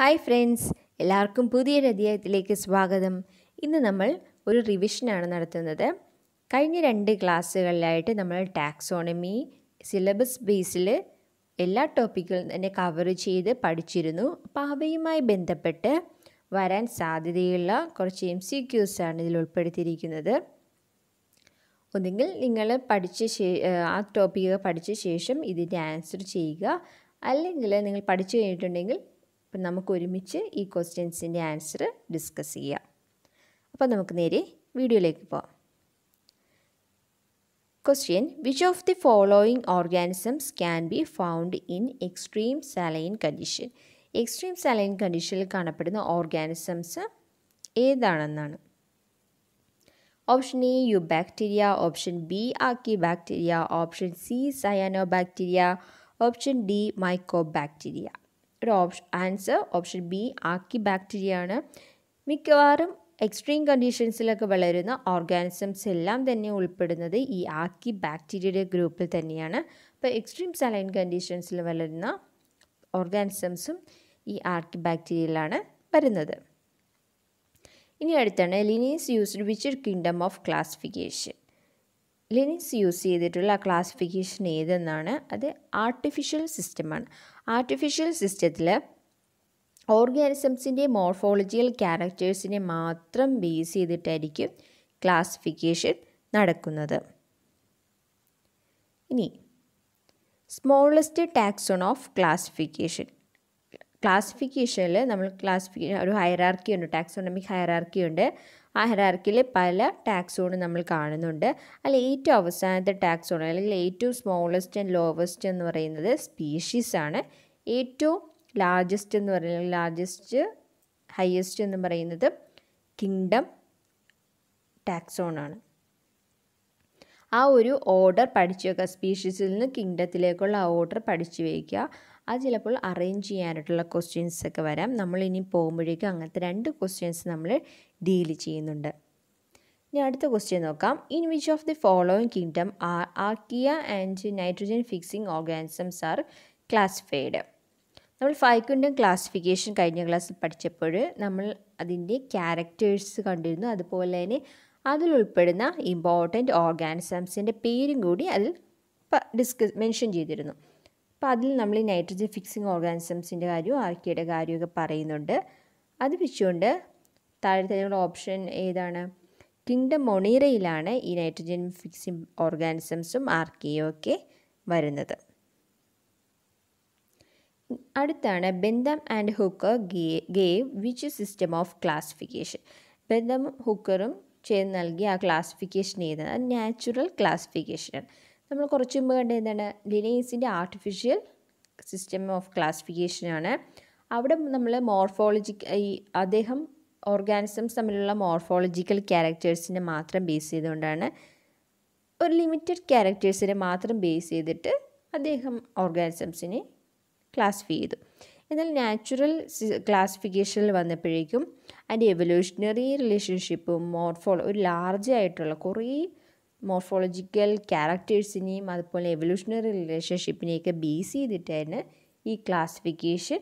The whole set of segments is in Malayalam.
ഹായ് ഫ്രണ്ട്സ് എല്ലാവർക്കും പുതിയൊരു അധ്യായത്തിലേക്ക് സ്വാഗതം ഇന്ന് നമ്മൾ ഒരു റിവിഷനാണ് നടത്തുന്നത് കഴിഞ്ഞ രണ്ട് ക്ലാസ്സുകളിലായിട്ട് നമ്മൾ ടാക്സോണമി സിലബസ് ബേസിൽ എല്ലാ ടോപ്പിക്കുകളും തന്നെ കവർ ചെയ്ത് പഠിച്ചിരുന്നു അപ്പോൾ അവയുമായി ബന്ധപ്പെട്ട് വരാൻ സാധ്യതയുള്ള കുറച്ച് എം സി ക്യൂസാണ് ഇതിൽ ഉൾപ്പെടുത്തിയിരിക്കുന്നത് ഒന്നുകിൽ നിങ്ങൾ പഠിച്ച ആ ടോപ്പിക്ക് പഠിച്ച ശേഷം ഇതിൻ്റെ ആൻസർ ചെയ്യുക അല്ലെങ്കിൽ നിങ്ങൾ പഠിച്ചു കഴിഞ്ഞിട്ടുണ്ടെങ്കിൽ അപ്പം നമുക്ക് ഒരുമിച്ച് ഈ ക്വസ്റ്റ്യൻസിൻ്റെ ആൻസർ ഡിസ്കസ് ചെയ്യാം അപ്പോൾ നമുക്ക് നേരെ വീഡിയോയിലേക്ക് പോവാം question which of the following organisms can be found in extreme saline condition extreme saline കണ്ടീഷനിൽ കാണപ്പെടുന്ന ഓർഗാനിസംസ് ഏതാണെന്നാണ് option A eubacteria option B archaebacteria option C cyanobacteria option D mycobacteria ഒരു option answer option B archaebacteria ആണ് മിക്കവാറും എക്സ്ട്രീം കണ്ടീഷൻസിലൊക്കെ വളരുന്ന ഓർഗാനിസംസ് എല്ലാം തന്നെ ഉൾപ്പെടുന്നത് ഈ ആക്കി ബാക്ടീരിയയുടെ ഗ്രൂപ്പിൽ തന്നെയാണ് അപ്പോൾ എക്സ്ട്രീം സലൈൻ കണ്ടീഷൻസിൽ വളരുന്ന ഓർഗാനിസംസും ഈ ആർക്കി ബാക്ടീരിയയിലാണ് വരുന്നത് ഇനി അടുത്താണ് Linnaeus used which kingdom of classification Linnaeus use ചെയ്തിട്ടുള്ള ക്ലാസിഫിക്കേഷൻ ഏതെന്നാണ് അത് ആർട്ടിഫിഷ്യൽ സിസ്റ്റമാണ് ആർട്ടിഫിഷ്യൽ സിസ്റ്റത്തിൽ ഓർഗാനിസംസിൻ്റെ മോർഫോളജിക്കൽ ക്യാരക്ടേഴ്സിനെ മാത്രം ബേസ് ചെയ്തിട്ടായിരിക്കും ക്ലാസിഫിക്കേഷൻ നടക്കുന്നത് ഇനി സ്മോളസ്റ്റ് ടാക്സൺ ഓഫ് ക്ലാസിഫിക്കേഷൻ ക്ലാസിഫിക്കേഷനിൽ നമ്മൾ ക്ലാസിഫിക്കേഷൻ ഒരു ഹയറാർക്കി ഉണ്ട് ടാക്സോണമിക് ഹയറാർക്കി ഉണ്ട് ആ ഹെറാർക്കിൽ പല ടാക്സോണും നമ്മൾ കാണുന്നുണ്ട് അതിൽ ഏറ്റവും അവസാനത്തെ ടാക്സോൺ അല്ലെങ്കിൽ ഏറ്റവും സ്മോളസ്റ്റ് ആൻഡ് ലോവസ്റ്റ് എന്ന് പറയുന്നത് സ്പീഷീസാണ് ഏറ്റവും ലാർജസ്റ്റ് എന്ന് പറയുന്നത് ലാർജസ്റ്റ് ഹയസ്റ്റ് എന്ന് പറയുന്നത് കിങ്ഡം ടാക്സോണാണ് ആ ഒരു ഓർഡർ പഠിച്ചു വയ്ക്കുക സ്പീഷീസിൽ നിന്ന് കിങ്ഡത്തിലേക്കുള്ള ആ ഓർഡർ പഠിച്ചു വയ്ക്കുക അത് ചിലപ്പോൾ അറേഞ്ച് ചെയ്യാനായിട്ടുള്ള ക്വസ്റ്റ്യൻസ് ഒക്കെ വരാം നമ്മൾ ഇനി പോകുമ്പോഴേക്കും അങ്ങനത്തെ രണ്ട് ക്വസ്റ്റ്യൻസ് നമ്മൾ ഡീൽ ചെയ്യുന്നുണ്ട് ഇനി അടുത്ത ക്വസ്റ്റ്യൻ നോക്കാം in which of the following kingdom are ആക്കിയ and nitrogen fixing organisms are classified നമ്മൾ ഫൈക്കുൻ്റെ ക്ലാസിഫിക്കേഷൻ കഴിഞ്ഞ ക്ലാസ്സിൽ പഠിച്ചപ്പോൾ നമ്മൾ അതിൻ്റെ ക്യാരക്ടേഴ്സ് കണ്ടിരുന്നു അതുപോലെ തന്നെ അതിൽ ഉൾപ്പെടുന്ന ഇമ്പോർട്ടൻറ്റ് ഓർഗാനിസംസിൻ്റെ പേരും കൂടി അതിൽ ഡിസ്കസ് മെൻഷൻ ചെയ്തിരുന്നു അപ്പോൾ അതിൽ നമ്മൾ ഈ നൈട്രജൻ ഫിക്സിങ് ഓർഗാനിസംസിൻ്റെ കാര്യവും ആർക്കിയുടെ കാര്യമൊക്കെ പറയുന്നുണ്ട് അത് വെച്ചുകൊണ്ട് താഴെ തന്നെയുള്ള ഓപ്ഷൻ ഏതാണ് കിങ്ഡം മൊണീറയിലാണ് ഈ നൈട്രജൻ ഫിക്സിങ് ഓർഗാനിസംസും ആർക്കിയോ ഒക്കെ വരുന്നത് അടുത്താണ് Bentham and Hooker gave which system of classification Bentham ഹുക്കറും ചേർന്ന് നൽകിയ ആ ക്ലാസിഫിക്കേഷൻ ഏതാണ് നാച്ചുറൽ ക്ലാസിഫിക്കേഷനാണ് നമ്മൾ കുറച്ച് മുമ്പ് കണ്ടത് എന്താണ് ലിനേസിൻ്റെ ആർട്ടിഫിഷ്യൽ സിസ്റ്റം ഓഫ് ക്ലാസിഫിക്കേഷനാണ് അവിടെ നമ്മൾ മോർഫോളജി ഈ അദ്ദേഹം ഓർഗാനിസംസ് തമ്മിലുള്ള മോർഫോളജിക്കൽ ക്യാരക്ടേഴ്സിനെ മാത്രം ബേസ് ചെയ്തുകൊണ്ടാണ് ഒരു ലിമിറ്റഡ് ക്യാരക്ടേഴ്സിനെ മാത്രം ബേസ് ചെയ്തിട്ട് അദ്ദേഹം ഓർഗാനിസംസിനെ ക്ലാസിഫൈ ചെയ്തു എന്നാൽ നാച്ചുറൽ ക്ലാസിഫിക്കേഷനിൽ വന്നപ്പോഴേക്കും അതിൻ്റെ എവല്യൂഷണറി റിലേഷൻഷിപ്പും മോർഫോൾ ഒരു ലാർജ് ആയിട്ടുള്ള കുറേ മോർഫോളജിക്കൽ ക്യാരക്ടേഴ്സിനെയും അതുപോലെ എവല്യൂഷണറി റിലേഷൻഷിപ്പിനെയൊക്കെ ബേസ് ചെയ്തിട്ടായിരുന്നു ഈ ക്ലാസിഫിക്കേഷൻ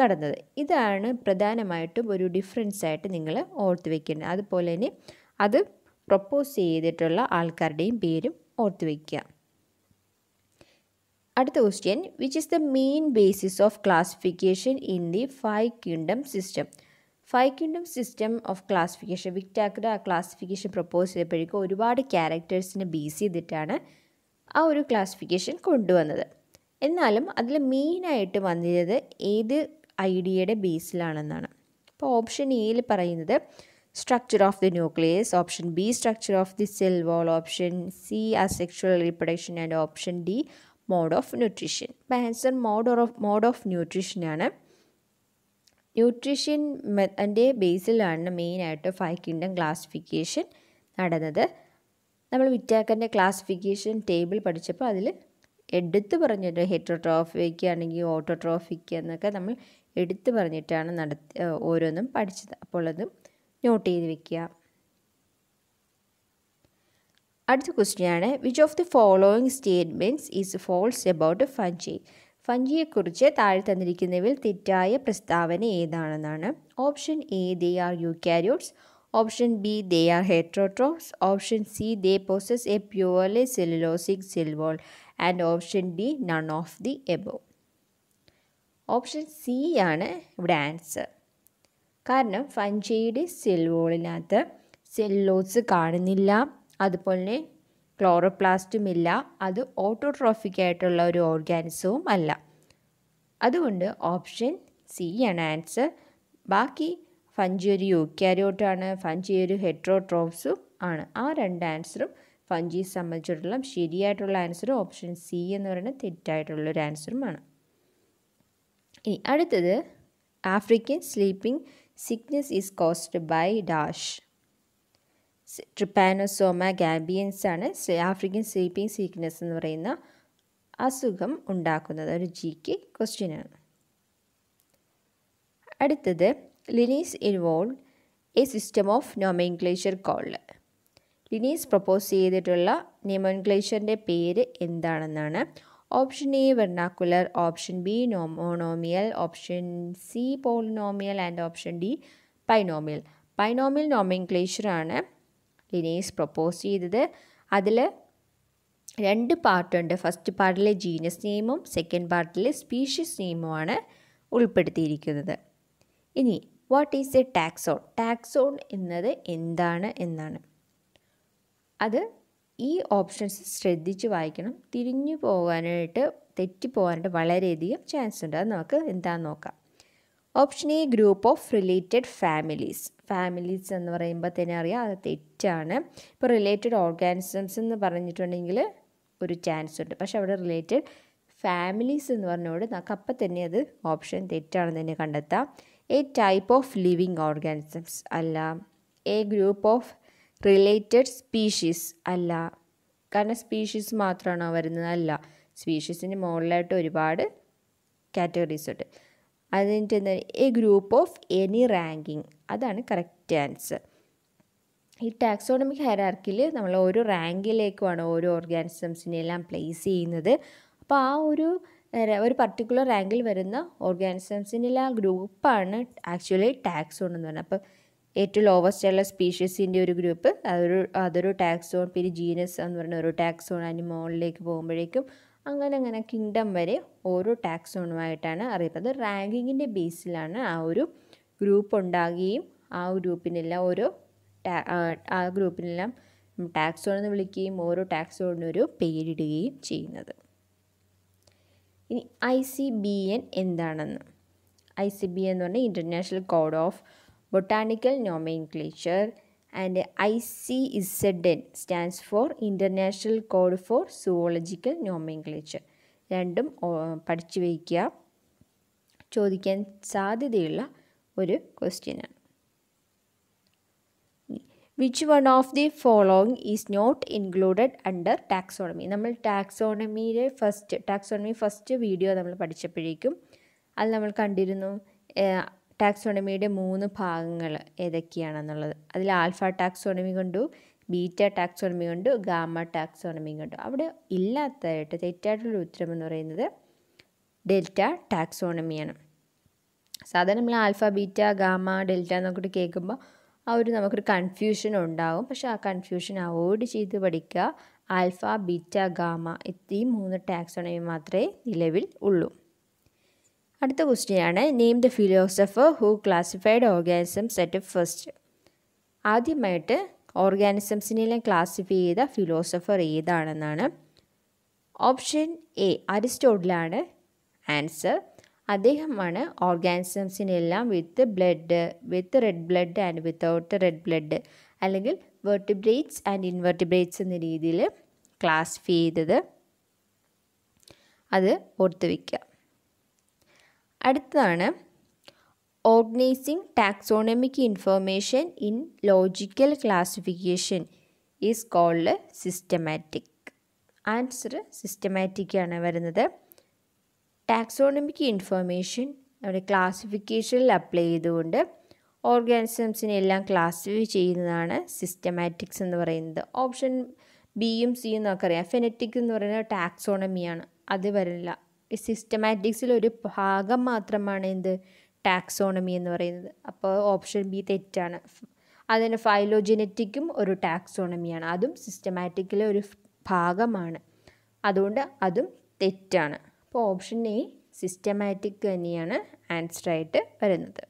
നടന്നത് ഇതാണ് പ്രധാനമായിട്ടും ഒരു ഡിഫറൻസ് ആയിട്ട് നിങ്ങൾ ഓർത്ത് വയ്ക്കേണ്ടത് അതുപോലെ തന്നെ അത് പ്രൊപ്പോസ് ചെയ്തിട്ടുള്ള ആൾക്കാരുടെയും പേരും ഓർത്ത് വയ്ക്കുക അടുത്ത question which is the main basis of classification in the five kingdom system five kingdom system of classification Whittaker ആ ക്ലാസിഫിക്കേഷൻ പ്രപ്പോസ് ചെയ്തപ്പോഴേക്കും ഒരുപാട് ക്യാരക്ടേഴ്സിനെ ബേസ് ചെയ്തിട്ടാണ് ആ ഒരു ക്ലാസിഫിക്കേഷൻ കൊണ്ടുവന്നത് എന്നാലും അതിൽ മെയിനായിട്ട് വന്നിരുന്നത് ഏത് ഐഡിയയുടെ ബേസിലാണെന്നാണ് അപ്പോൾ ഓപ്ഷൻ എയിൽ പറയുന്നത് structure of the nucleus option B structure of the cell wall option C asexual reproduction and option D mode of nutrition ഇപ്പം answer mode of mode of ന്യൂട്രീഷനാണ് ന്യൂട്രീഷൻ മെത്തൻ്റെ ബേസിലാണ് മെയിനായിട്ട് ഫൈവ് കിങ്ഡം ക്ലാസിഫിക്കേഷൻ നടന്നത് നമ്മൾ വിറ്റാക്കറിൻ്റെ ക്ലാസിഫിക്കേഷൻ ടേബിൾ പഠിച്ചപ്പോൾ അതിൽ എടുത്തു പറഞ്ഞിട്ട് ഹെറ്റോട്രോഫിക് ആണെങ്കിൽ ഓട്ടോട്രോഫിക് എന്നൊക്കെ നമ്മൾ എടുത്തു പറഞ്ഞിട്ടാണ് നടത്തി ഓരോന്നും പഠിച്ചത് അപ്പോൾ അത് നോട്ട് ചെയ്ത് വെക്കുക അടുത്ത ക്വസ്റ്റ്യൻ ആണ് which of the following statements is false about fungi ഫഞ്ചിയെക്കുറിച്ച് താഴെ തന്നിരിക്കുന്നവയിൽ തെറ്റായ പ്രസ്താവന ഏതാണെന്നാണ് option A they are eukaryotes option B they are heterotrophs option C they possess a purely cellulosic cell wall and option D none of the above option C ആണ് ഇവിടെ ആൻസർ കാരണം ഫഞ്ചിയുടെ സെൽവോളിനകത്ത് സെല്ലോസ് കാണുന്നില്ല അതുപോലെ ക്ലോറോപ്ലാസ്റ്റും ഇല്ല അത് ഓട്ടോട്രോഫിക് ആയിട്ടുള്ള ഒരു ഓർഗാനിസവും അല്ല അതുകൊണ്ട് ഓപ്ഷൻ സി ആണ് ആൻസർ ബാക്കി ഫഞ്ചി ഒരു യൂക്യാരിയോട്ടാണ് ഫഞ്ചി ഒരു ഹെട്രോട്രോപ്സും ആണ് ആ രണ്ട് ആൻസറും ഫഞ്ചിയെ സംബന്ധിച്ചിടത്തോളം ശരിയായിട്ടുള്ള ആൻസർ ഓപ്ഷൻ സി എന്ന് പറയുന്നത് തെറ്റായിട്ടുള്ളൊരു ആൻസറുമാണ് ഇനി അടുത്തത് African sleeping sickness is caused by dash Trypanosoma gambiense ആണ് ആഫ്രിക്കൻ സ്ലീപ്പിംഗ് സീക്നെസ് എന്ന് പറയുന്ന അസുഖം ഉണ്ടാക്കുന്നത് ഒരു ജി ജിക്ക് ക്വസ്റ്റ്യനാണ് അടുത്തത് Linnaeus involve a system of nomenclature call Linnaeus propose ചെയ്തിട്ടുള്ള നിമോൻക്ലേച്ചറിൻ്റെ പേര് എന്താണെന്നാണ് option A vernacular option B mononomial option C polynomial and option D binomial binomial നോമിൻക്ലേച്ചറാണ് ലിനേസ് പ്രപ്പോസ് ചെയ്തത് അതിൽ രണ്ട് പാർട്ടുണ്ട് ഫസ്റ്റ് പാർട്ടിലെ ജീനസ് നെയിമും സെക്കൻഡ് പാർട്ടിലെ സ്പീഷ്യസ് നെയിമുമാണ് ഉൾപ്പെടുത്തിയിരിക്കുന്നത് ഇനി what is a taxon taxon എന്നത് എന്താണ് എന്നാണ് അത് ഈ ഓപ്ഷൻസ് ശ്രദ്ധിച്ച് വായിക്കണം തിരിഞ്ഞു പോകാനായിട്ട് തെറ്റിപ്പോകാനായിട്ട് വളരെയധികം ചാൻസ് ഉണ്ട് അത് നമുക്ക് എന്താണെന്ന് നോക്കാം option A group of related families families എന്ന് പറയുമ്പോൾ തന്നെ അറിയാം അത് തെറ്റാണ് ഇപ്പോൾ റിലേറ്റഡ് ഓർഗാനിസംസ് എന്ന് പറഞ്ഞിട്ടുണ്ടെങ്കിൽ ഒരു ചാൻസ് ഉണ്ട് പക്ഷെ അവിടെ റിലേറ്റഡ് ഫാമിലീസ് എന്ന് പറഞ്ഞുകൊണ്ട് നമുക്ക് അപ്പം തന്നെ അത് ഓപ്ഷൻ തെറ്റാണെന്ന് തന്നെ കണ്ടെത്താം a type of living organisms അല്ല a group of related species അല്ല കാരണം സ്പീഷീസ് മാത്രമാണോ വരുന്നത് അല്ല സ്പീഷീസിന് മുകളിലായിട്ട് ഒരുപാട് കാറ്റഗറീസ് ഉണ്ട് അതിൻ്റെ a group of any ranking അതാണ് കറക്റ്റ് ആൻസർ ഈ ടാക്സോണമിക് ഹൈറാർക്കിയിൽ നമ്മൾ ഓരോ റാങ്കിലേക്കുമാണ് ഓരോ ഓർഗാനിസംസിനെല്ലാം പ്ലേസ് ചെയ്യുന്നത് അപ്പോൾ ആ ഒരു ഒരു പർട്ടിക്കുലർ റാങ്കിൽ വരുന്ന ഓർഗാനിസംസിനെല്ലാം എല്ലാ ഗ്രൂപ്പാണ് ആക്ച്വലി ടാക്സോൺ എന്ന് പറയുന്നത് അപ്പോൾ ഏറ്റവും ലോവസ്റ്റ് ആയുള്ള സ്പീഷീസിൻ്റെ ഒരു ഗ്രൂപ്പ് അതൊരു അതൊരു ടാക്സോൺ പിന്നെ ജീനസ് എന്ന് പറയുന്ന ഒരു ടാക്സോൺ അതിന് മുകളിലേക്ക് പോകുമ്പോഴേക്കും അങ്ങനെ അങ്ങനെ കിങ്ഡം വരെ ഓരോ ടാക്സോണുമായിട്ടാണ് അറിയപ്പെടുന്നത് റാങ്കിങ്ങിൻ്റെ ബേസിലാണ് ആ ഒരു ഗ്രൂപ്പ് ഉണ്ടാകുകയും ആ ഗ്രൂപ്പിനെല്ലാം ഓരോ ആ ഗ്രൂപ്പിനെല്ലാം ടാക്സോൺ എന്ന് വിളിക്കുകയും ഓരോ ടാക്സോണിനും ഒരു പേരിടുകയും ചെയ്യുന്നത് ഇനി ഐ സി ബി എൻ എന്താണെന്ന് ഐ സി ബി എന്ന് പറഞ്ഞാൽ international code of botanical nomenclature and I C and N stands for international code for zoological Nomenclature രണ്ടും പഠിച്ചു വയ്ക്കുക ചോദിക്കാൻ സാധ്യതയുള്ള ഒരു ക്വസ്റ്റ്യനാണ് which one of the following is not included under taxonomy നമ്മൾ ടാക്സോണമിയിലെ ഫസ്റ്റ് ടാക്സോണമി ഫസ്റ്റ് വീഡിയോ നമ്മൾ പഠിച്ചപ്പോഴേക്കും അത് നമ്മൾ കണ്ടിരുന്നു ടാക്സോണമിയുടെ മൂന്ന് ഭാഗങ്ങൾ ഏതൊക്കെയാണെന്നുള്ളത് അതിൽ ആൽഫ ടാക്സോണമി കണ്ടു ബീറ്റ ടാക്സോണമി കണ്ടു ഗാമ ടാക്സോണമി കണ്ടു അവിടെ ഇല്ലാത്തതായിട്ട് തെറ്റായിട്ടുള്ള ഉത്തരം എന്ന് പറയുന്നത് ഡെൽറ്റ ടാക്സോണമിയാണ് സാധാരണ നമ്മൾ ആൽഫ ബീറ്റ ഗാമ ഡെൽറ്റ എന്നൊക്കെ കേൾക്കുമ്പോൾ ആ ഒരു നമുക്കൊരു കൺഫ്യൂഷൻ ഉണ്ടാവും പക്ഷെ ആ കൺഫ്യൂഷൻ അവോയ്ഡ് ചെയ്ത് പഠിക്കുക ആൽഫ ബീറ്റ ഗാമ ഈ മൂന്ന് ടാക്സോണമി മാത്രമേ നിലവിൽ ഉള്ളൂ അടുത്ത ക്വസ്റ്റ്യനാണ് name the philosopher who classified organisms first ആദ്യമായിട്ട് ഓർഗാനിസംസിനെ ക്ലാസിഫൈ ചെയ്ത ഫിലോസഫർ ഏതാണെന്നാണ് ഓപ്ഷൻ എ അരിസ്റ്റോട്ടിലാണ് ആൻസർ അദ്ദേഹമാണ് ഓർഗാനിസംസിനെല്ലാം with blood with red blood and without red blood അല്ലെങ്കിൽ വെർട്ടിബ്രേറ്റ്സ് ആൻഡ് ഇൻവെർട്ടിബ്രേറ്റ്സ് എന്ന രീതിയിൽ ക്ലാസിഫൈ ചെയ്തത് അത് ഓർത്ത് വയ്ക്കുക അടുത്തതാണ് organizing taxonomic information in logical classification is called systematic answer systematic ആണ് വരുന്നത് ടാക്സോണമിക് ഇൻഫർമേഷൻ നമ്മുടെ ക്ലാസിഫിക്കേഷനിൽ അപ്ലൈ ചെയ്തുകൊണ്ട് ഓർഗാനിസംസിനെ എല്ലാം ക്ലാസിഫൈ ചെയ്യുന്നതാണ് സിസ്റ്റമാറ്റിക്സ് എന്ന് പറയുന്നത് ഓപ്ഷൻ ബിയും സിയും നമുക്കറിയാം ഫെനറ്റിക് എന്ന് പറയുന്നത് ടാക്സോണമിയാണ് അത് വരില്ല സിസ്റ്റമാറ്റിക്സിൽ ഒരു ഭാഗം മാത്രമാണ് എന്ത് ടാക്സോണമി എന്ന് പറയുന്നത് അപ്പോൾ ഓപ്ഷൻ ബി തെറ്റാണ് അതിന് ഫൈലോജിനറ്റിക്കും ഒരു ടാക്സോണമിയാണ് അതും സിസ്റ്റമാറ്റിക്കിലെ ഒരു ഭാഗമാണ് അതുകൊണ്ട് അതും തെറ്റാണ് അപ്പോൾ ഓപ്ഷൻ എ സിസ്റ്റമാറ്റിക് തന്നെയാണ് ആൻസറായിട്ട് വരുന്നത്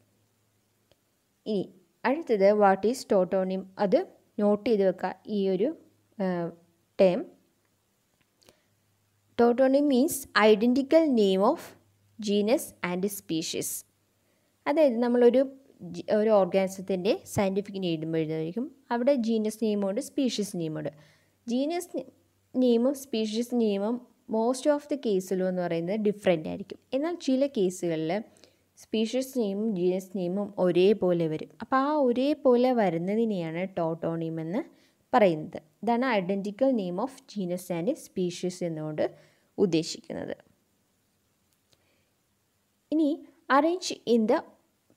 ഇനി അടുത്തത് വാട്ട് ഈസ് ടോട്ടോണിയം അത് നോട്ട് ചെയ്ത് വെക്കുക ഈ ഒരു term tautonym means identical name of genus and species അതായത് നമ്മളൊരു ഒരു ഓർഗാനിസത്തിൻ്റെ സയൻറ്റിഫിക് നെയിം അവിടെ ജീനസ് നെയിമുണ്ട് സ്പീഷീസ് നെയിമുണ്ട് ജീനസ് നെയിമും സ്പീഷീസ് നെയിമും മോസ്റ്റ് ഓഫ് ദി കേസിലും എന്ന് പറയുന്നത് ഡിഫറെൻ്റ് ആയിരിക്കും എന്നാൽ ചില കേസുകളിൽ സ്പീഷീസ് നെയിമും ജീനസ് നെയിമും ഒരേപോലെ വരും അപ്പോൾ ആ ഒരേപോലെ വരുന്നതിനെയാണ് ടോട്ടോണിയം എന്ന് പറയുന്നത് ഇതാണ് identical name of genus and species എന്നുകൊണ്ട് ഉദ്ദേശിക്കുന്നത് ഇനി arrange in the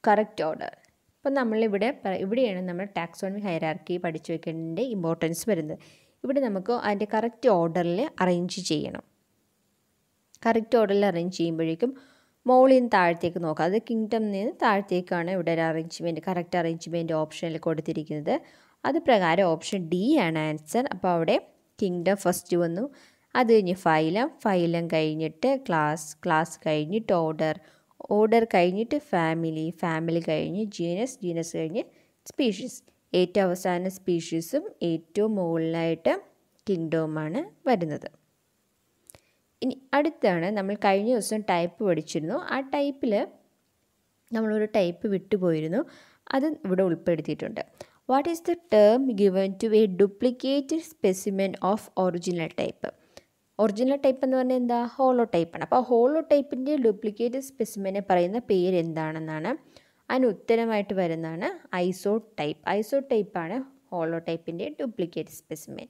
correct order ഇപ്പം നമ്മളിവിടെ ഇവിടെയാണ് നമ്മൾ ടാക്സോണമി ഹൈറാർക്കി പഠിച്ചു വെക്കേണ്ടതിൻ്റെ ഇമ്പോർട്ടൻസ് വരുന്നത് ഇവിടെ നമുക്ക് അതിൻ്റെ കറക്റ്റ് ഓർഡറിൽ അറേഞ്ച് ചെയ്യണം കറക്റ്റ് ഓർഡറിൽ അറേഞ്ച് ചെയ്യുമ്പോഴേക്കും മോളിൽ നിന്ന് താഴത്തേക്ക് നോക്കാം അത് കിങ്ഡം നിന്ന് താഴത്തേക്കാണ് ഇവിടെ ഒരു അറേഞ്ച്മെൻ്റ് കറക്റ്റ് അറേഞ്ച്മെൻറ്റ് ഓപ്ഷനിൽ കൊടുത്തിരിക്കുന്നത് അത് പ്രകാരം ഓപ്ഷൻ ഡി ആണ് ആൻസർ അപ്പോൾ അവിടെ കിങ്ഡം ഫസ്റ്റ് വന്നു അത് കഴിഞ്ഞ് ഫൈലം ഫൈലം കഴിഞ്ഞിട്ട് ക്ലാസ് ക്ലാസ് കഴിഞ്ഞിട്ട് ഓർഡർ ഓർഡർ കഴിഞ്ഞിട്ട് ഫാമിലി ഫാമിലി കഴിഞ്ഞ് ജീനസ് ജീനസ് കഴിഞ്ഞ് സ്പീഷീസ് ഏറ്റവും അവസാന സ്പീഷീസും ഏറ്റവും മുകളിലായിട്ട് കിങ്ഡവുമാണ് വരുന്നത് ഇനി അടുത്താണ് നമ്മൾ കഴിഞ്ഞ ദിവസം ടൈപ്പ് പഠിച്ചിരുന്നു ആ ടൈപ്പിൽ നമ്മളൊരു ടൈപ്പ് വിട്ടുപോയിരുന്നു അത് ഇവിടെ ഉൾപ്പെടുത്തിയിട്ടുണ്ട് what is the term given to a duplicated specimen of original type original type എന്ന് പറഞ്ഞാൽ എന്താ ഹോളോ ടൈപ്പാണ് അപ്പോൾ ഹോളോ ടൈപ്പിൻ്റെ ഡ്യൂപ്ലിക്കേറ്റ് സ്പെസിമിനെ പറയുന്ന പേര് എന്താണെന്നാണ് അതിന് ഉത്തരമായിട്ട് വരുന്നതാണ് ഐസോ ടൈപ്പ് ഐസോ ടൈപ്പാണ് ഹോളോ ടൈപ്പിൻ്റെ ഡ്യൂപ്ലിക്കേറ്റ് സ്പെസിമിൻ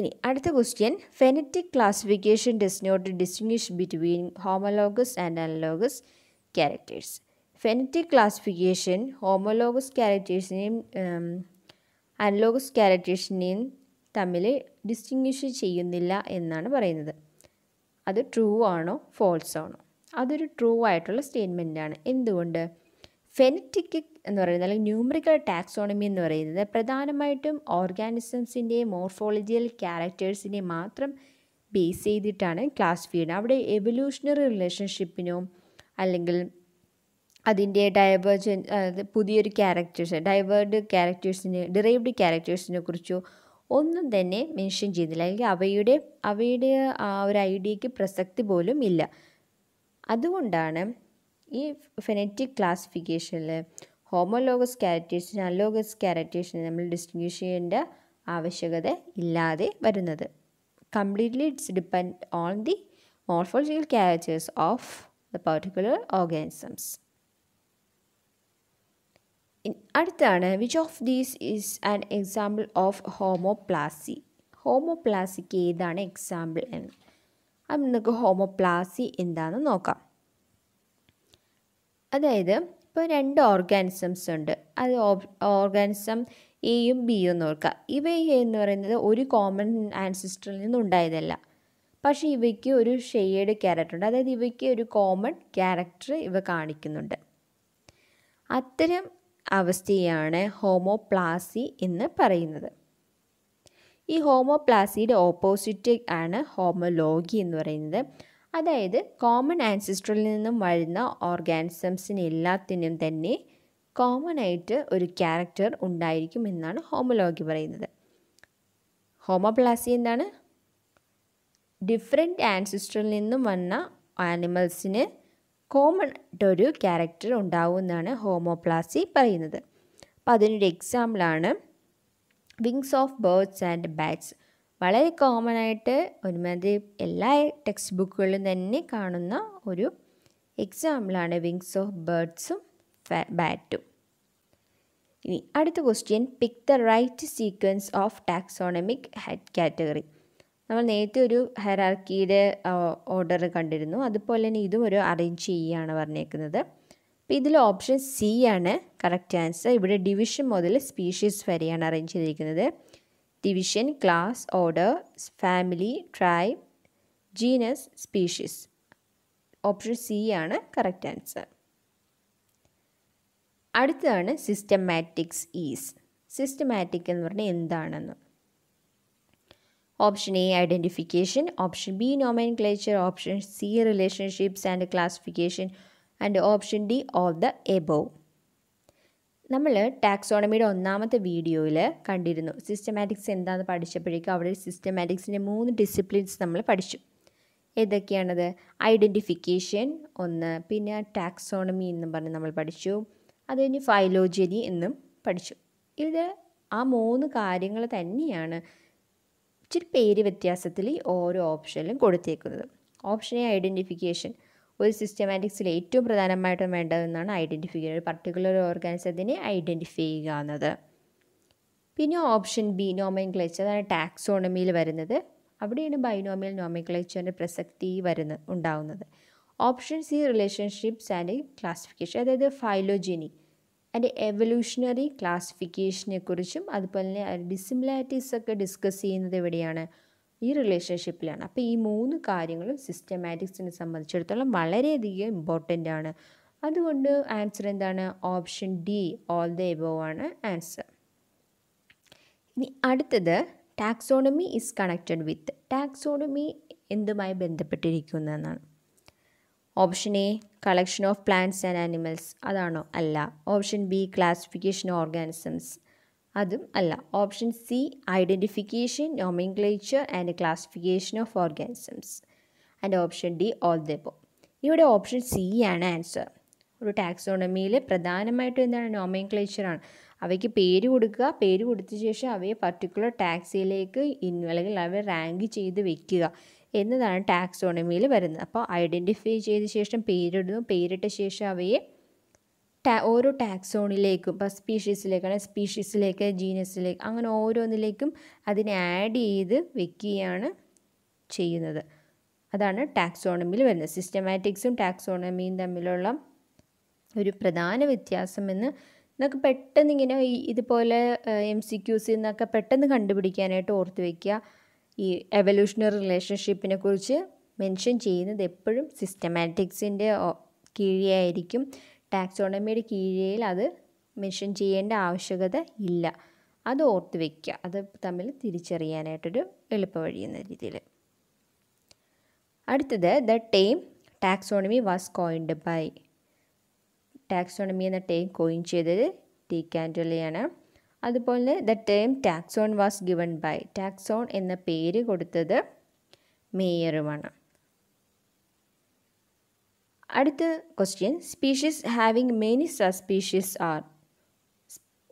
ഇനി അടുത്ത question phenetic classification does not distinguish between homologous and analogous characters phenetic classification homologous ക്യാരക്ടേഴ്സിനെയും അനലോഗസ് ക്യാരക്ടേഴ്സിനെയും തമ്മിൽ ഡിസ്റ്റിങ്വിഷ് ചെയ്യുന്നില്ല എന്നാണ് പറയുന്നത് അത് ട്രൂ ആണോ ഫോൾസ് ആണോ അതൊരു ട്രൂ ആയിട്ടുള്ള സ്റ്റേറ്റ്മെൻറ്റാണ് എന്തുകൊണ്ട് ഫെനറ്റിക് എന്ന് പറയുന്നത് അല്ലെങ്കിൽ ന്യൂമറിക്കൽ ടാക്സോണമി എന്ന് പറയുന്നത് പ്രധാനമായിട്ടും ഓർഗാനിസംസിൻ്റെ മോർഫോളജിയൽ ക്യാരക്ടേഴ്സിനെ മാത്രം ബേസ് ചെയ്തിട്ടാണ് ക്ലാസ് ചെയ്യുന്നത് അവിടെ എവല്യൂഷണറി റിലേഷൻഷിപ്പിനോ അല്ലെങ്കിൽ അതിൻ്റെ ഡൈവേർജൻ പുതിയൊരു ക്യാരക്ടേഴ്സ് ഡൈവേർഡ് ക്യാരക്ടേഴ്സിന് ഡിറൈവ്ഡ് ക്യാരക്ടേഴ്സിനെ കുറിച്ചോ ഒന്നും തന്നെ മെൻഷൻ ചെയ്യുന്നില്ല അല്ലെങ്കിൽ അവയുടെ അവയുടെ ആ ഒരു ഐഡിയക്ക് പ്രസക്തി പോലും ഇല്ല അതുകൊണ്ടാണ് ഈ ഫെനറ്റിക് ക്ലാസിഫിക്കേഷനിൽ ഹോമോലോഗസ് ക്യാരക്ടേഴ്സിന് അലോഗസ് ക്യാരക്ടേഴ്സിന് നമ്മൾ ഡിസ്റ്റിങ്വിഷ് ചെയ്യേണ്ട ആവശ്യകത ഇല്ലാതെ വരുന്നത് completely it's depend on the morphological characters of the particular organisms അടുത്താണ് which of these is an example of homoplasy ഹോമോപ്ലാസിക്ക് ഏതാണ് എക്സാമ്പിൾ എന്ന് അപ്പം നമുക്ക് ഹോമോപ്ലാസി എന്താണെന്ന് നോക്കാം അതായത് ഇപ്പോൾ രണ്ട് ഓർഗാനിസംസ് ഉണ്ട് അത് ഓർഗാനിസം എയും ബിയും യും നോക്കുക ഇവ എന്ന് പറയുന്നത് ഒരു കോമൺ ആൻസിസ്റ്ററിൽ നിന്നുണ്ടായതല്ല പക്ഷേ ഇവയ്ക്ക് ഒരു ഷെയ്ഡ് ക്യാരക്ടർ ഉണ്ട് അതായത് ഇവയ്ക്ക് ഒരു കോമൺ ക്യാരക്ടർ ഇവ കാണിക്കുന്നുണ്ട് അത്തരം അവസ്ഥയാണ് ഹോമോപ്ലാസി എന്ന് പറയുന്നത് ഈ ഹോമോപ്ലാസിയുടെ ഓപ്പോസിറ്റ് ആണ് ഹോമോലോഗി എന്ന് പറയുന്നത് അതായത് കോമൺ ആൻസിസ്റ്ററിൽ നിന്നും വരുന്ന ഓർഗാനിസംസിന് എല്ലാത്തിനും തന്നെ കോമൺ ആയിട്ട് ഒരു ക്യാരക്ടർ ഉണ്ടായിരിക്കും എന്നാണ് ഹോമോലോഗി പറയുന്നത് ഹോമോപ്ലാസി എന്താണ് ഡിഫറെൻറ്റ് ആൻസിസ്റ്ററിൽ നിന്നും വന്ന ആനിമൽസിന് കോമൺ ഒരു ക്യാരക്ടർ എന്നാണ് ഹോമോപ്ലാസി പറയുന്നത് അപ്പം അതിനൊരു എക്സാമ്പിളാണ് wings of birds and bats വളരെ കോമൺ ആയിട്ട് ഒരുമാതിരി എല്ലാ ടെക്സ്റ്റ് ബുക്കുകളിലും തന്നെ കാണുന്ന ഒരു എക്സാമ്പിളാണ് വിങ്സ് ഓഫ് ബേർഡ്സും ബാറ്റും ഇനി അടുത്ത question pick the right sequence of taxonomic head category നമ്മൾ നേരത്തെ ഒരു ഹെറാർക്കിയുടെ ഓർഡർ കണ്ടിരുന്നു അതുപോലെ തന്നെ ഇതും ഒരു അറേഞ്ച് ചെയ്യുകയാണ് പറഞ്ഞേക്കുന്നത് അപ്പോൾ ഇതിൽ ഓപ്ഷൻ സി ആണ് കറക്റ്റ് ആൻസർ ഇവിടെ ഡിവിഷൻ മുതൽ സ്പീഷീസ് വരെയാണ് അറേഞ്ച് ചെയ്തിരിക്കുന്നത് division class order family tribe genus species option C ആണ് കറക്റ്റ് ആൻസർ അടുത്തതാണ് സിസ്റ്റമാറ്റിക്സ് ഈസ് സിസ്റ്റമാറ്റിക് എന്ന് പറഞ്ഞാൽ എന്താണെന്ന് option A identification option B nomenclature option C relationships and classification and option D all the above നമ്മൾ ടാക്സോണമിയുടെ ഒന്നാമത്തെ വീഡിയോയിൽ കണ്ടിരുന്നു സിസ്റ്റമാറ്റിക്സ് എന്താണെന്ന് പഠിച്ചപ്പോഴേക്കും അവിടെ സിസ്റ്റമാറ്റിക്സിൻ്റെ മൂന്ന് ഡിസിപ്ലിൻസ് നമ്മൾ പഠിച്ചു ഏതൊക്കെയാണത് ഐഡൻറ്റിഫിക്കേഷൻ ഒന്ന് പിന്നെ ടാക്സോണമി എന്നും പറഞ്ഞ് നമ്മൾ പഠിച്ചു അത് കഴിഞ്ഞ് ഫൈലോജനി എന്നും പഠിച്ചു ഇത് ആ മൂന്ന് കാര്യങ്ങൾ തന്നെയാണ് ഇച്ചിരി പേര് വ്യത്യാസത്തിൽ ഈ ഓരോ ഓപ്ഷനിലും കൊടുത്തേക്കുന്നത് ഓപ്ഷൻ എ ഐഡൻറ്റിഫിക്കേഷൻ ഒരു സിസ്റ്റമാറ്റിക്സിൽ ഏറ്റവും പ്രധാനമായിട്ടും വേണ്ടതെന്നാണ് ഐഡൻറ്റിഫിക്കേഷൻ ഒരു പർട്ടിക്കുലർ ഓർഗാനിസത്തിനെ ഐഡൻറ്റിഫൈ ചെയ്യുക എന്നത് പിന്നെ ഓപ്ഷൻ ബി നോമൻ ക്ലച്ച് അതാണ് ടാക്സോണമിയിൽ വരുന്നത് അവിടെയാണ് ബൈനോമിയൽ നോമൻ ക്ലച്ചറിൻ്റെ പ്രസക്തി വരുന്ന ഉണ്ടാകുന്നത് option C relationships and classification അതായത് ഫൈലോജിനി അതിൻ്റെ എവല്യൂഷണറി ക്ലാസിഫിക്കേഷനെ കുറിച്ചും അതുപോലെ തന്നെ ഡിസിമിലാരിറ്റീസ് ഒക്കെ ഡിസ്കസ് ചെയ്യുന്നത് എവിടെയാണ് ഈ റിലേഷൻഷിപ്പിലാണ് അപ്പോൾ ഈ മൂന്ന് കാര്യങ്ങളും സിസ്റ്റമാറ്റിക്സിനെ സംബന്ധിച്ചിടത്തോളം വളരെയധികം ഇമ്പോർട്ടൻ്റ് ആണ് അതുകൊണ്ട് ആൻസർ എന്താണ് option D all the above ആണ് ആൻസർ ഇനി അടുത്തത് taxonomy is connected with taxonomy എന്തുമായി ബന്ധപ്പെട്ടിരിക്കുന്നതെന്നാണ് option A collection of plants and animals അതാണോ അല്ല ഓപ്ഷൻ ബി ക്ലാസിഫിക്കേഷൻ ഓർഗാനിസംസ് അതും അല്ല option C identification nomenclature and classification of organisms and option D all the ഇവിടെ ഓപ്ഷൻ സി ആണ് ആൻസർ ഒരു ടാക്സോണമിയിൽ പ്രധാനമായിട്ടും എന്താണ് നോമിൻക്ലേച്ചറാണ് അവയ്ക്ക് പേര് കൊടുക്കുക പേര് കൊടുത്ത ശേഷം അവയെ പർട്ടിക്കുലർ ടാക്സിയിലേക്ക് ഇൻ അല്ലെങ്കിൽ അവയെ റാങ്ക് ചെയ്ത് വെക്കുക എന്നതാണ് ടാക്സോണമിയിൽ വരുന്നത് അപ്പോൾ ഐഡൻറ്റിഫൈ ചെയ്ത ശേഷം പേരിടുന്നു പേരിട്ട ശേഷം അവയെ ടാ ഓരോ ടാക്സോണിലേക്കും ഇപ്പോൾ സ്പീഷീസിലേക്കാണ് സ്പീഷീസിലേക്ക് ജീനസിലേക്ക് അങ്ങനെ ഓരോന്നിലേക്കും അതിനെ ആഡ് ചെയ്ത് വെക്കുകയാണ് ചെയ്യുന്നത് അതാണ് ടാക്സോണമിയിൽ വരുന്നത് സിസ്റ്റമാറ്റിക്സും ടാക്സോണമിയും തമ്മിലുള്ള ഒരു പ്രധാന വ്യത്യാസമെന്ന് എന്നൊക്കെ പെട്ടെന്ന് ഇങ്ങനെ ഇതുപോലെ എം സി ക്യൂസിൽ നിന്നൊക്കെ പെട്ടെന്ന് കണ്ടുപിടിക്കാനായിട്ട് ഓർത്ത് വയ്ക്കുക ഈ എവല്യൂഷണറി റിലേഷൻഷിപ്പിനെ കുറിച്ച് മെൻഷൻ ചെയ്യുന്നത് എപ്പോഴും സിസ്റ്റമാറ്റിക്സിൻ്റെ കീഴെയായിരിക്കും ടാക്സോണമിയുടെ കീഴിൽ അത് മെൻഷൻ ചെയ്യേണ്ട ആവശ്യകത ഇല്ല അത് ഓർത്ത് വയ്ക്കുക അത് തമ്മിൽ തിരിച്ചറിയാനായിട്ടൊരു എളുപ്പ വഴി എന്ന രീതിയിൽ അടുത്തത് the term taxonomy was coined by taxonomy എന്ന ടേം കോയിൻ ചെയ്തത് ടി കാൻഡലിയാണ് അതുപോലെ the term taxon was given by taxon എന്ന പേര് കൊടുത്തത് മേയറുമാണ് അടുത്ത question species having many subspecies are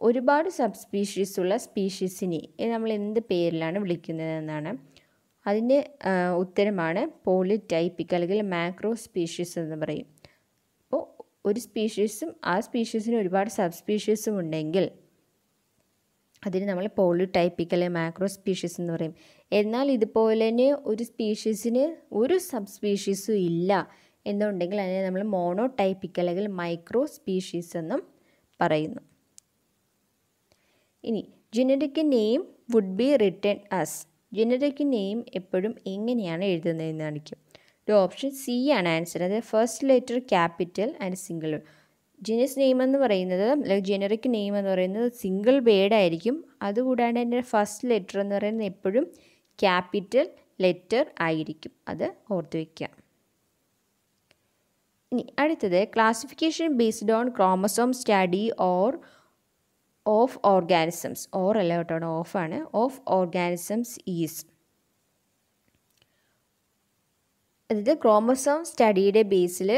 ഒരുപാട് സബ് സ്പീഷീസ് ഉള്ള സ്പീഷീസിനെ നമ്മൾ എന്ത് പേരിലാണ് വിളിക്കുന്നതെന്നാണ് അതിൻ്റെ ഉത്തരമാണ് പോളിടൈപ്പിക് അല്ലെങ്കിൽ മാക്രോ സ്പീഷീസ് എന്ന് പറയും അപ്പോൾ ഒരു സ്പീഷീസും ആ സ്പീഷീസിന് ഒരുപാട് സബ് സ്പീഷീസും ഉണ്ടെങ്കിൽ അതിന് നമ്മൾ പോളിടൈപ്പിക് അല്ലെ മാക്രോ സ്പീഷീസ് എന്ന് പറയും എന്നാൽ ഇതുപോലെ തന്നെ ഒരു സ്പീഷീസിന് ഒരു സബ് സ്പീഷീസും ഇല്ല എന്നുണ്ടെങ്കിൽ അതിനെ നമ്മൾ മോണോ മോണോടൈപ്പിക് അല്ലെങ്കിൽ മൈക്രോ സ്പീഷീസ് എന്നും പറയുന്നു ഇനി generic name would be written as generic name എപ്പോഴും എങ്ങനെയാണ് എന്ന് കാണിക്കും ഒരു ഓപ്ഷൻ സി ആണ് ആൻസർ അതായത് first letter capital and single genus name എന്ന് പറയുന്നത് ജനറിക് നെയിം എന്ന് പറയുന്നത് സിംഗിൾ വേഡ് ആയിരിക്കും അതുകൂടാണ്ട് എൻ്റെ ഫസ്റ്റ് ലെറ്റർ എന്ന് പറയുന്നത് എപ്പോഴും ക്യാപിറ്റൽ ലെറ്റർ ആയിരിക്കും അത് ഓർത്ത് വയ്ക്കുക ഇനി അടുത്തത് classification based on chromosome study or of organisms or അല്ല കേട്ടോ ഓഫാണ് ഓഫ് ഓർഗാനിസംസ് ഈസ്റ്റ് അതായത് ക്രോമസോം സ്റ്റഡിയുടെ ബേസിൽ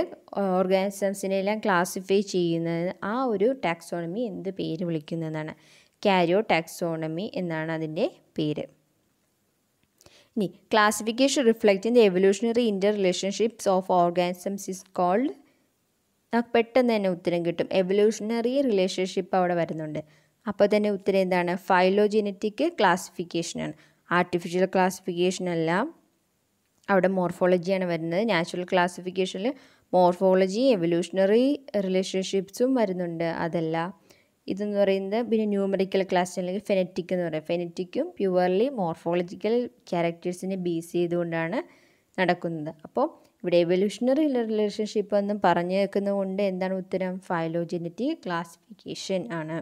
ഓർഗാനിസംസിനെ എല്ലാം ക്ലാസിഫൈ ചെയ്യുന്നത് ആ ഒരു ടാക്സോണമി എന്ത് പേര് വിളിക്കുന്നതാണ് കാരിയോ ടാക്സോണമി എന്നാണ് അതിൻ്റെ പേര് ഇനി classification reflect in the evolutionary interrelationships of organisms is called നമുക്ക് പെട്ടെന്ന് തന്നെ ഉത്തരം കിട്ടും എവല്യൂഷണറി റിലേഷൻഷിപ്പ് അവിടെ വരുന്നുണ്ട് അപ്പോൾ തന്നെ ഉത്തരം എന്താണ് ഫൈലോജെനറ്റിക് ക്ലാസിഫിക്കേഷനാണ് ആർട്ടിഫിഷ്യൽ ക്ലാസിഫിക്കേഷൻ എല്ലാം അവിടെ മോർഫോളജിയാണ് വരുന്നത് നാച്ചുറൽ ക്ലാസിഫിക്കേഷനിൽ മോർഫോളജി എവല്യൂഷണറി റിലേഷൻഷിപ്സും വരുന്നുണ്ട് അതല്ല ഇതെന്ന് പറയുന്നത് പിന്നെ ന്യൂമറിക്കൽ ക്ലാസ് അല്ലെങ്കിൽ ഫെനറ്റിക് എന്ന് പറയും ഫെനറ്റിക്കും പ്യുവർലി മോർഫോളജിക്കൽ ക്യാരക്ടേഴ്സിനെ ബേസ് ചെയ്തുകൊണ്ടാണ് നടക്കുന്നത് അപ്പോൾ ഇവിടെ എവല്യൂഷണറി റിലേഷൻഷിപ്പ് എന്നും പറഞ്ഞു വെക്കുന്നതുകൊണ്ട് എന്താണ് ഉത്തരം ഫയലോജനറ്റിക് ക്ലാസിഫിക്കേഷൻ ആണ്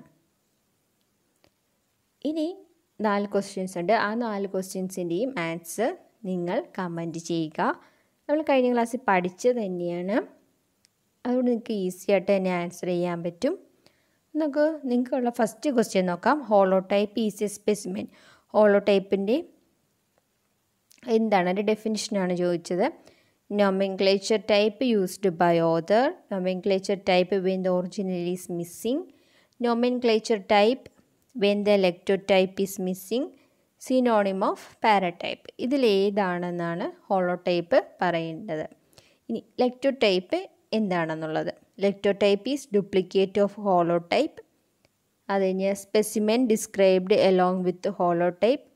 ഇനി നാല് ക്വസ്റ്റ്യൻസ് ഉണ്ട് ആ നാല് ക്വസ്റ്റ്യൻസിൻ്റെയും ആൻസർ നിങ്ങൾ ചെയ്യുക നമ്മൾ കഴിഞ്ഞ ക്ലാസ്സിൽ പഠിച്ചത് തന്നെയാണ് അതുകൊണ്ട് നിങ്ങൾക്ക് ഈസി ആയിട്ട് തന്നെ ആൻസർ ചെയ്യാൻ പറ്റും നമുക്ക് നിങ്ങൾക്കുള്ള ഫസ്റ്റ് ക്വസ്റ്റ്യൻ നോക്കാം ഹോളോ ടൈപ്പ് ഈസി സ്പെസിമെൻ ഹോളോ ടൈപ്പിൻ്റെ എന്താണ് അതിൻ്റെ ഡെഫിനിഷനാണ് ചോദിച്ചത് nomenclature type used by author nomenclature type when the original is missing nomenclature type when the lectotype is missing synonym of paratype holotype ഹോളോടൈപ്പ് പറയേണ്ടത് ഇനി ലെക്ടോടൈപ്പ് എന്താണെന്നുള്ളത് lectotype is duplicate of holotype അത് കഴിഞ്ഞ് specimen described along with holotype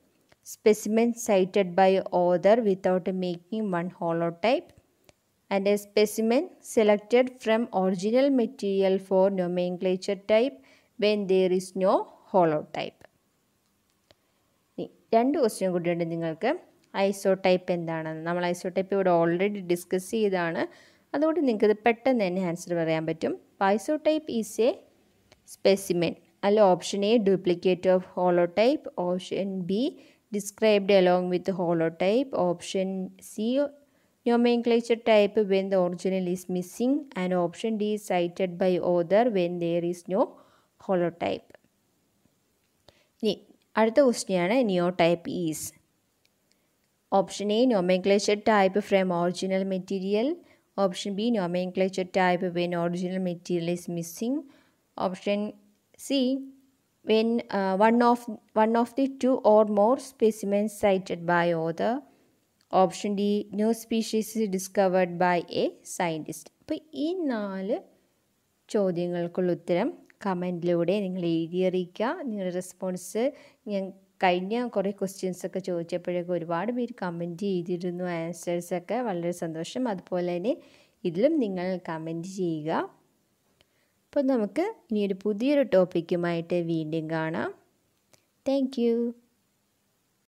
specimen cited by author without making one holotype and a specimen selected from original material for nomenclature type when there is no holotype രണ്ട് ക്വസ്റ്റ്യൻ കൂടിയുണ്ട് നിങ്ങൾക്ക് ഐസോടൈപ്പ് എന്താണെന്ന് നമ്മൾ ഐസോടൈപ്പ് ഇവിടെ ഓൾറെഡി ഡിസ്കസ് ചെയ്താണ് അതുകൊണ്ട് നിങ്ങൾക്കിത് പെട്ടെന്ന് തന്നെ ആൻസർ പറയാൻ പറ്റും ടൈപ്പ് ഈസ് എ സ്പെസിമെൻ അല്ല option A duplicate of holotype option B described along with holotype option C nomenclature type when the original is missing and option D is cited by when when there is no holotype. ഇനി അടുത്ത ക്വസ്റ്റ്യനാണ് neotype is option A nomenclature type from original material option B nomenclature type when original material is missing option C when one of one of the two or more specimens cited by author option D new species discovered by a scientist അപ്പോൾ ഈ നാല് ചോദ്യങ്ങൾക്കുള്ള ഉത്തരം കമൻറ്റിലൂടെ നിങ്ങൾ എഴുതിയറിയിക്കുക നിങ്ങളുടെ റെസ്പോൺസ് ഞാൻ കഴിഞ്ഞ കുറേ ക്വസ്റ്റ്യൻസൊക്കെ ചോദിച്ചപ്പോഴൊക്കെ ഒരുപാട് പേര് കമൻറ്റ് ചെയ്തിരുന്നു ആൻസേഴ്സൊക്കെ വളരെ സന്തോഷം അതുപോലെ തന്നെ ഇതിലും നിങ്ങൾ കമൻറ്റ് ചെയ്യുക അപ്പോൾ നമുക്ക് ഇനിയൊരു പുതിയൊരു ടോപ്പിക്കുമായിട്ട് വീണ്ടും കാണാം താങ്ക്